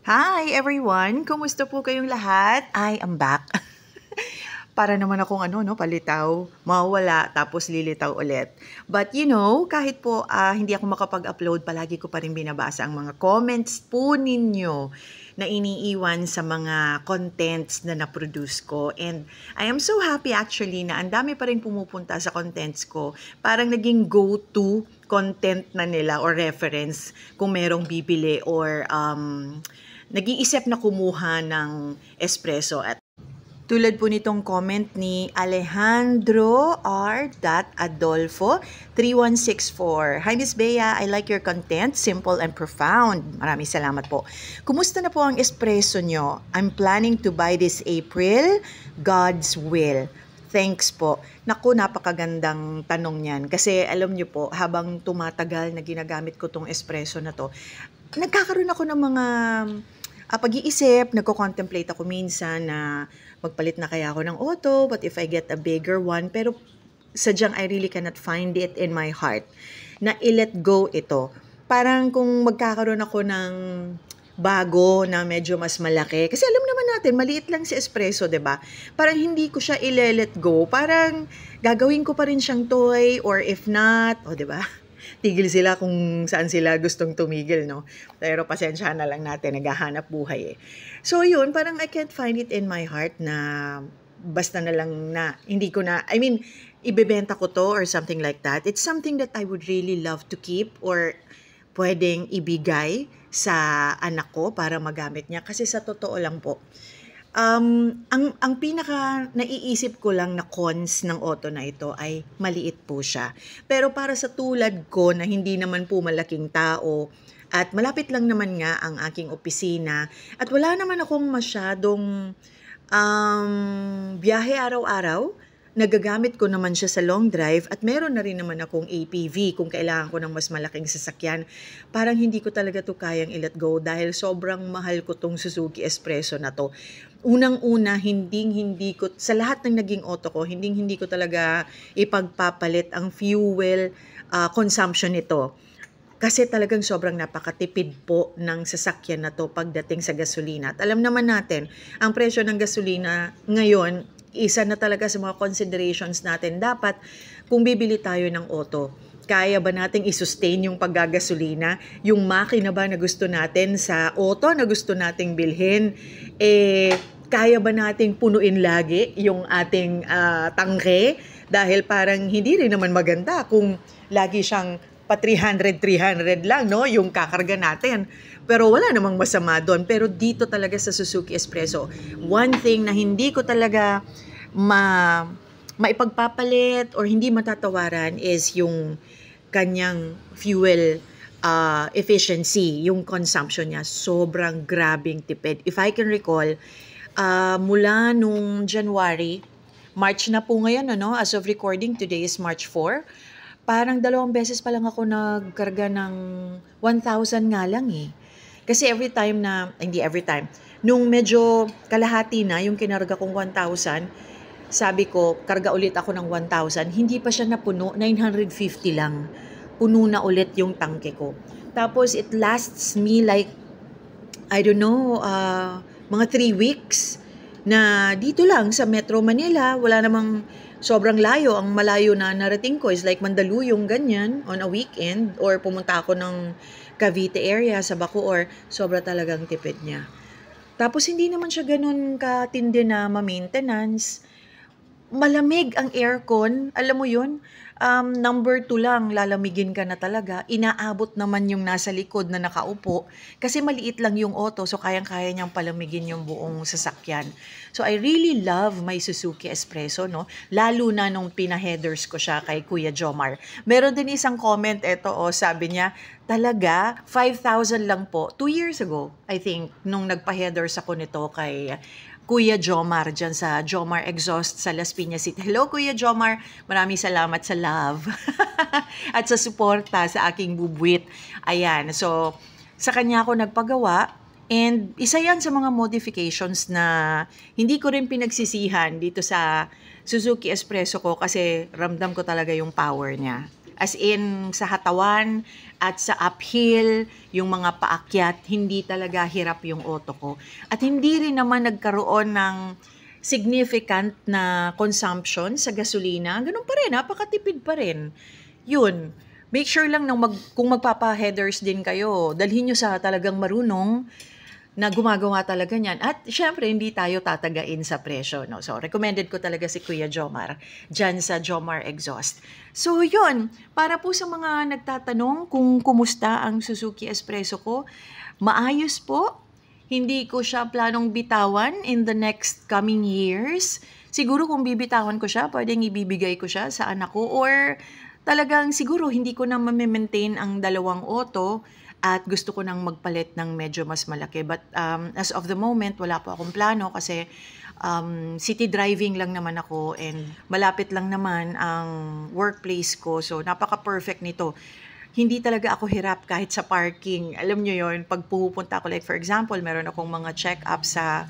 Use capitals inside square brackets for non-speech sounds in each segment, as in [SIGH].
Hi everyone! Kumusta po kayong lahat? I am back. [LAUGHS] Para naman akong ano, no, palitaw, mawawala, tapos lilitaw ulit. But you know, kahit po uh, hindi ako makapag-upload, palagi ko pa rin binabasa ang mga comments po ninyo na iniiwan sa mga contents na na-produce ko. And I am so happy actually na ang dami pa rin pumupunta sa contents ko. Parang naging go-to content na nila or reference kung merong bibili or um, nag-iisip na kumuha ng espresso at tulad po nitong comment ni Alejandro R. Adolfo 3164. Hi Miss Bea, I like your content, simple and profound. Maraming salamat po. Kumusta na po ang espresso nyo? I'm planning to buy this April. God's will. Thanks po. Naku, napakagandang tanong niyan. Kasi alam niyo po, habang tumatagal na ginagamit ko tong espresso na to, nagkakaroon ako ng mga uh, pag-iisip, nagko-contemplate ako minsan na magpalit na kaya ako ng auto, but if I get a bigger one, pero sadyang I really cannot find it in my heart na i-let go ito. Parang kung magkakaroon ako ng bago na medyo mas malaki. Kasi alam naman natin, maliit lang si espresso, ba diba? Parang hindi ko siya i let go. Parang gagawin ko pa rin siyang toy or if not, o oh, ba diba? tigil sila kung saan sila gustong tumigil, no? Pero pasensya na lang natin, naghahanap buhay eh. So yun, parang I can't find it in my heart na basta na lang na hindi ko na, I mean, ibebenta ko to or something like that. It's something that I would really love to keep or pwedeng ibigay sa anak ko para magamit niya. Kasi sa totoo lang po, Um, ang, ang pinaka naiisip ko lang na cons ng auto na ito ay maliit po siya. Pero para sa tulad ko na hindi naman po malaking tao, at malapit lang naman nga ang aking opisina at wala naman akong masyadong um, biyahe araw-araw. Nagagamit ko naman siya sa long drive at meron na rin naman akong APV kung kailangan ko ng mas malaking sasakyan. Parang hindi ko talaga to kayang ilet go dahil sobrang mahal ko tong Suzuki Espresso na to unang-una, hinding-hindi ko, sa lahat ng naging auto ko, hinding-hindi ko talaga ipagpapalit ang fuel uh, consumption nito. Kasi talagang sobrang napakatipid po ng sasakyan na to pagdating sa gasolina. At alam naman natin, ang presyo ng gasolina ngayon, isa na talaga sa mga considerations natin. Dapat, kung bibili tayo ng auto, kaya ba nating isustain yung paggagasolina, yung makina ba na gusto natin sa auto na gusto nating bilhin, eh, kaya ba nating punuin lagi yung ating uh, tangke? Dahil parang hindi rin naman maganda kung lagi siyang pa 300, 300 lang, no? Yung kakarga natin. Pero wala namang masama doon. Pero dito talaga sa Suzuki Espresso, one thing na hindi ko talaga ma maipagpapalit or hindi matatawaran is yung kanyang fuel uh, efficiency, yung consumption niya, sobrang grabing tipid. If I can recall, uh, mula nung January, March na po ngayon, ano, as of recording, today is March 4, parang dalawang beses pa lang ako nagkarga ng 1,000 nga lang eh. Kasi every time na, hindi every time, nung medyo kalahati na yung kinarga kong 1,000, sabi ko, karga ulit ako ng 1,000. Hindi pa siya napuno, 950 lang. Puno na ulit yung tangke ko. Tapos it lasts me like, I don't know, uh, mga 3 weeks na dito lang sa Metro Manila, wala namang sobrang layo. Ang malayo na narating ko is like Mandaluyong ganyan on a weekend or pumunta ako ng Cavite area sa Bacoor, sobra talagang tipid niya. Tapos hindi naman siya ganun katindi na ma-maintenance malamig ang aircon, alam mo yun, um, number two lang, lalamigin ka na talaga. Inaabot naman yung nasa likod na nakaupo kasi maliit lang yung auto so kayang-kaya niyang palamigin yung buong sasakyan. So I really love my Suzuki Espresso, no? Lalo na nung pinaheaders ko siya kay Kuya Jomar. Meron din isang comment, eto oh, sabi niya, talaga, 5,000 lang po. Two years ago, I think, nung nagpa-headers ako nito kay Kuya Jomar dyan sa Jomar Exhaust sa Las Piñas City. Hello Kuya Jomar, maraming salamat sa love [LAUGHS] at sa suporta sa aking bubwit. Ayan, so sa kanya ako nagpagawa and isa yan sa mga modifications na hindi ko rin pinagsisihan dito sa Suzuki Espresso ko kasi ramdam ko talaga yung power niya. As in, sa hatawan at sa uphill, yung mga paakyat, hindi talaga hirap yung auto ko. At hindi rin naman nagkaroon ng significant na consumption sa gasolina. Ganun pa rin, napakatipid pa rin. Yun. Make sure lang nang mag, kung magpapa-headers din kayo, dalhin nyo sa talagang marunong na gumagawa talaga niyan. At syempre, hindi tayo tatagain sa presyo. No? So, recommended ko talaga si Kuya Jomar dyan sa Jomar Exhaust. So, yun. Para po sa mga nagtatanong kung kumusta ang Suzuki Espresso ko, maayos po. Hindi ko siya planong bitawan in the next coming years. Siguro kung bibitawan ko siya, pwedeng ibibigay ko siya sa anak ko or talagang siguro hindi ko na ma-maintain ang dalawang auto at gusto ko nang magpalit ng medyo mas malaki. But um, as of the moment, wala po akong plano kasi um, city driving lang naman ako and malapit lang naman ang workplace ko. So napaka-perfect nito. Hindi talaga ako hirap kahit sa parking. Alam nyo yon pag pupunta ako, like for example, meron akong mga check-up sa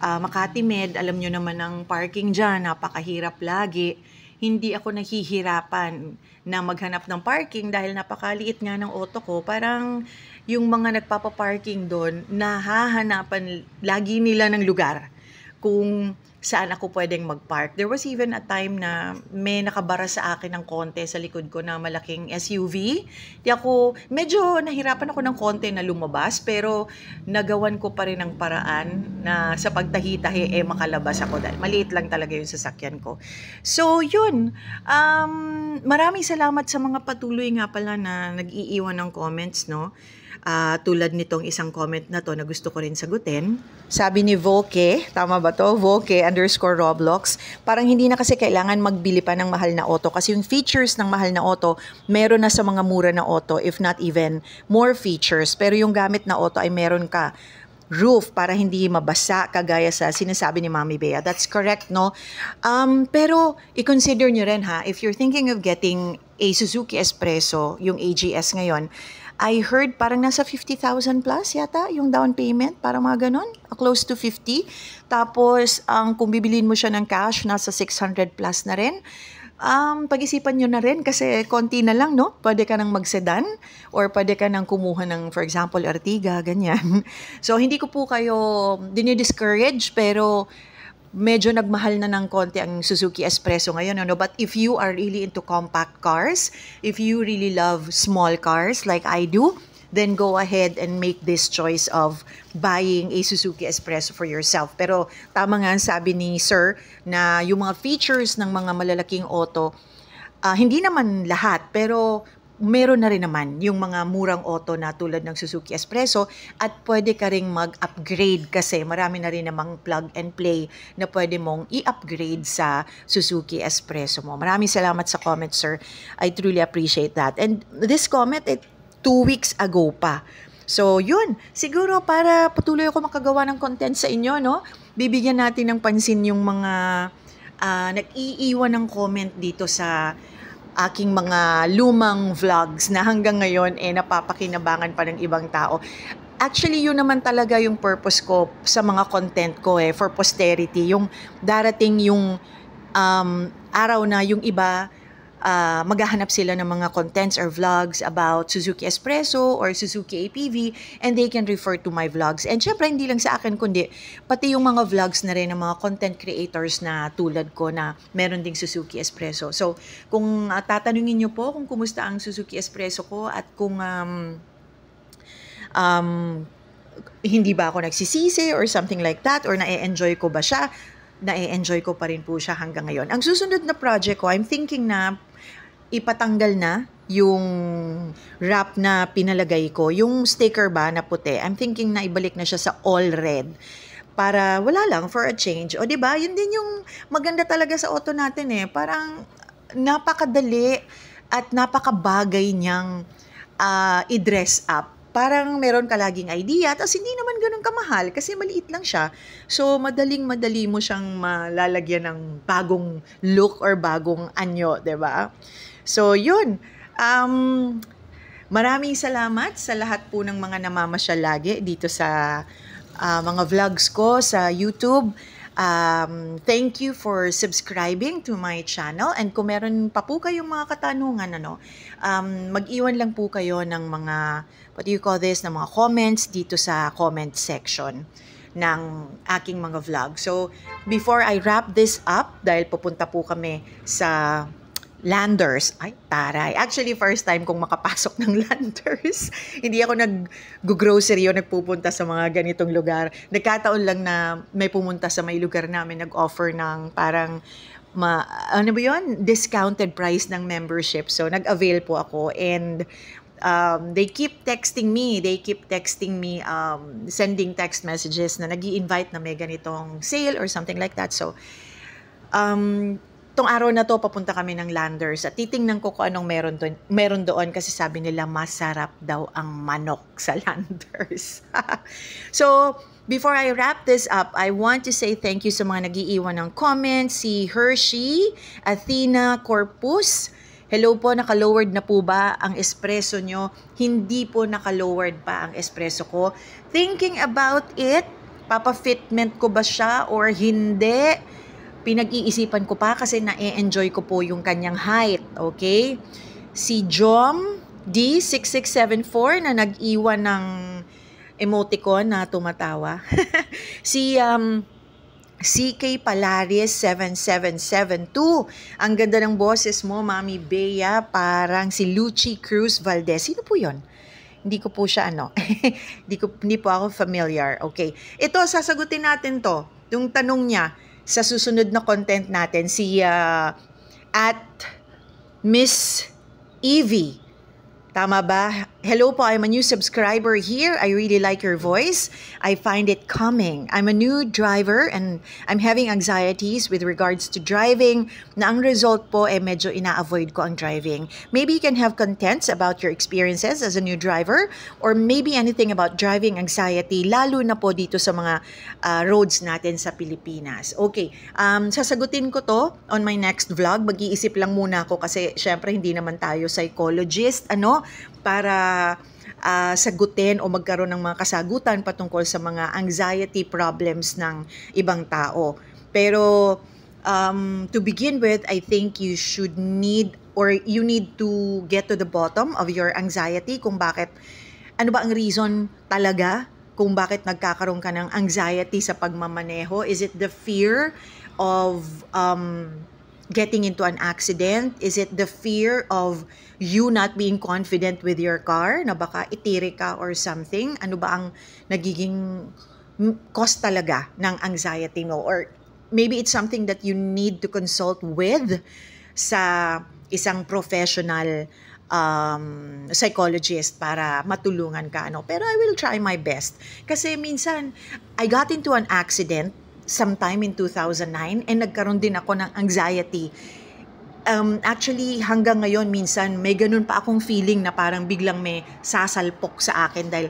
uh, Makati Med. Alam nyo naman ang parking dyan, napakahirap lagi hindi ako nahihirapan na maghanap ng parking dahil napakaliit nga ng auto ko. Parang yung mga nagpapa-parking doon, nahahanapan lagi nila ng lugar kung saan ako pwedeng mag-park. There was even a time na may nakabara sa akin ng konti sa likod ko na malaking SUV. Di ako, medyo nahirapan ako ng konti na lumabas, pero nagawan ko pa rin ang paraan na sa pagtahi-tahi, eh makalabas ako dahil maliit lang talaga yung sasakyan ko. So, yun. Um, maraming salamat sa mga patuloy nga pala na nag-iiwan ng comments, no? Uh, tulad nitong isang comment na to na gusto ko rin sagutin. Sabi ni Voke, tama ba to? Voke underscore Roblox. Parang hindi na kasi kailangan magbili pa ng mahal na auto kasi yung features ng mahal na auto, meron na sa mga mura na auto if not even more features. Pero yung gamit na auto ay meron ka roof para hindi mabasa kagaya sa sinasabi ni Mami Bea. That's correct, no? Um, pero i-consider nyo rin ha, if you're thinking of getting a Suzuki Espresso, yung AGS ngayon, I heard parang nasa 50,000 plus yata yung down payment, parang mga ganun, close to 50. Tapos, ang um, kung bibilin mo siya ng cash, nasa 600 plus na rin um, pag-isipan nyo na rin kasi konti na lang, no? Pwede ka nang magsedan or pwede ka nang kumuha ng, for example, Artiga, ganyan. [LAUGHS] So, hindi ko po kayo dinidiscourage pero medyo nagmahal na ng konti ang Suzuki Espresso ngayon. Ano? But if you are really into compact cars, if you really love small cars like I do, then go ahead and make this choice of buying a Suzuki Espresso for yourself. Pero tama nga ang sabi ni Sir na yung mga features ng mga malalaking auto, uh, hindi naman lahat, pero meron na rin naman yung mga murang auto na tulad ng Suzuki Espresso at pwede ka ring mag-upgrade kasi marami na rin namang plug and play na pwede mong i-upgrade sa Suzuki Espresso mo. Maraming salamat sa comment, sir. I truly appreciate that. And this comment, it two weeks ago pa. So, yun. Siguro para patuloy ako makagawa ng content sa inyo, no? Bibigyan natin ng pansin yung mga uh, nag-iiwan ng comment dito sa aking mga lumang vlogs na hanggang ngayon eh napapakinabangan pa ng ibang tao. Actually, yun naman talaga yung purpose ko sa mga content ko eh, for posterity. Yung darating yung um, araw na yung iba uh, maghahanap sila ng mga contents or vlogs about Suzuki Espresso or Suzuki APV and they can refer to my vlogs. And syempre, hindi lang sa akin, kundi pati yung mga vlogs na rin ng mga content creators na tulad ko na meron ding Suzuki Espresso. So, kung uh, tatanungin nyo po kung kumusta ang Suzuki Espresso ko at kung um, um, hindi ba ako nagsisisi or something like that or na-enjoy ko ba siya, na-enjoy ko pa rin po siya hanggang ngayon. Ang susunod na project ko, I'm thinking na ipatanggal na yung wrap na pinalagay ko, yung sticker ba na puti, I'm thinking na ibalik na siya sa all red para wala lang for a change. O 'di ba? Yun din yung maganda talaga sa auto natin eh. Parang napakadali at napakabagay niyang uh, i-dress up parang meron ka laging idea, tapos hindi naman ganun kamahal kasi maliit lang siya. So, madaling-madali mo siyang malalagyan ng bagong look or bagong anyo, 'di ba So, yun. Um, maraming salamat sa lahat po ng mga namamasyal lagi dito sa uh, mga vlogs ko sa YouTube. Um, thank you for subscribing to my channel and kung meron pa po kayong mga katanungan, ano, um, mag-iwan lang po kayo ng mga, what do you call this, ng mga comments dito sa comment section ng aking mga vlog. So, before I wrap this up, dahil pupunta po kami sa Landers. Ay, taray. Actually, first time kong makapasok ng [LAUGHS] Landers. Hindi ako nag-grocery o nagpupunta sa mga ganitong lugar. Nagkataon lang na may pumunta sa may lugar namin, nag-offer ng parang ma, ano ba yun? Discounted price ng membership. So, nag-avail po ako and um, they keep texting me, they keep texting me, um, sending text messages na nag invite na may ganitong sale or something like that. So, um, tong araw na to, papunta kami ng Landers at titingnan ko kung anong meron doon, meron doon kasi sabi nila masarap daw ang manok sa Landers. [LAUGHS] so, before I wrap this up, I want to say thank you sa mga nagiiwan ng comments, si Hershey, Athena Corpus, Hello po, naka-lowered na po ba ang espresso nyo? Hindi po naka-lowered pa ang espresso ko. Thinking about it, papa-fitment ko ba siya or hindi? pinag-iisipan ko pa kasi na-enjoy ko po yung kanyang height. Okay? Si Jom D6674 na nag-iwan ng emoticon na tumatawa. [LAUGHS] si um, CK Palares 7772. Ang ganda ng boses mo, Mami Bea. Parang si Lucy Cruz Valdez. Sino po yon? Hindi ko po siya ano. [LAUGHS] hindi, ko, hindi po ako familiar. Okay. Ito, sasagutin natin to. Yung tanong niya, sa susunod na content natin si uh, at Miss Evie Tama ba? Hello po, I'm a new subscriber here. I really like your voice. I find it calming. I'm a new driver and I'm having anxieties with regards to driving na ang result po eh medyo ina-avoid ko ang driving. Maybe you can have contents about your experiences as a new driver or maybe anything about driving anxiety lalo na po dito sa mga uh, roads natin sa Pilipinas. Okay, um, sasagutin ko to on my next vlog. Mag-iisip lang muna ako kasi syempre hindi naman tayo psychologist, ano? Para uh, sagutin o magkaroon ng mga kasagutan patungkol sa mga anxiety problems ng ibang tao. Pero um, to begin with, I think you should need or you need to get to the bottom of your anxiety kung bakit ano ba ang reason talaga kung bakit nagkakaroon ka ng anxiety sa pagmamaneho? Is it the fear of um, getting into an accident? Is it the fear of you not being confident with your car na baka itiri ka or something? Ano ba ang nagiging cause talaga ng anxiety mo? Or maybe it's something that you need to consult with sa isang professional um, psychologist para matulungan ka. Ano? Pero I will try my best. Kasi minsan, I got into an accident sometime in 2009 and eh, nagkaroon din ako ng anxiety. Um, actually, hanggang ngayon minsan may ganun pa akong feeling na parang biglang may sasalpok sa akin dahil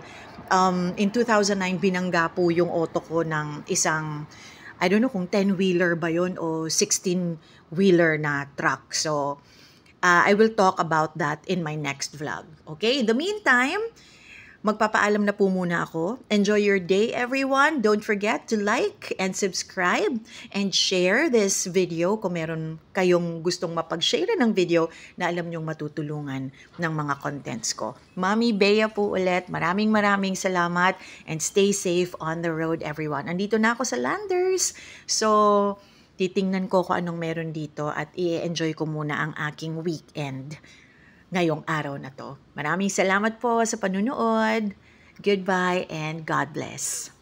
um, in 2009 binangga po yung auto ko ng isang I don't know kung 10-wheeler ba yon o 16-wheeler na truck. So, uh, I will talk about that in my next vlog. Okay? In the meantime, Magpapaalam na po muna ako. Enjoy your day everyone. Don't forget to like and subscribe and share this video kung meron kayong gustong mapag-share ng video na alam nyong matutulungan ng mga contents ko. Mami Bea po ulit. Maraming maraming salamat and stay safe on the road everyone. Andito na ako sa Landers. So, titingnan ko kung anong meron dito at i-enjoy ko muna ang aking weekend ngayong araw na to. Maraming salamat po sa panunood. Goodbye and God bless.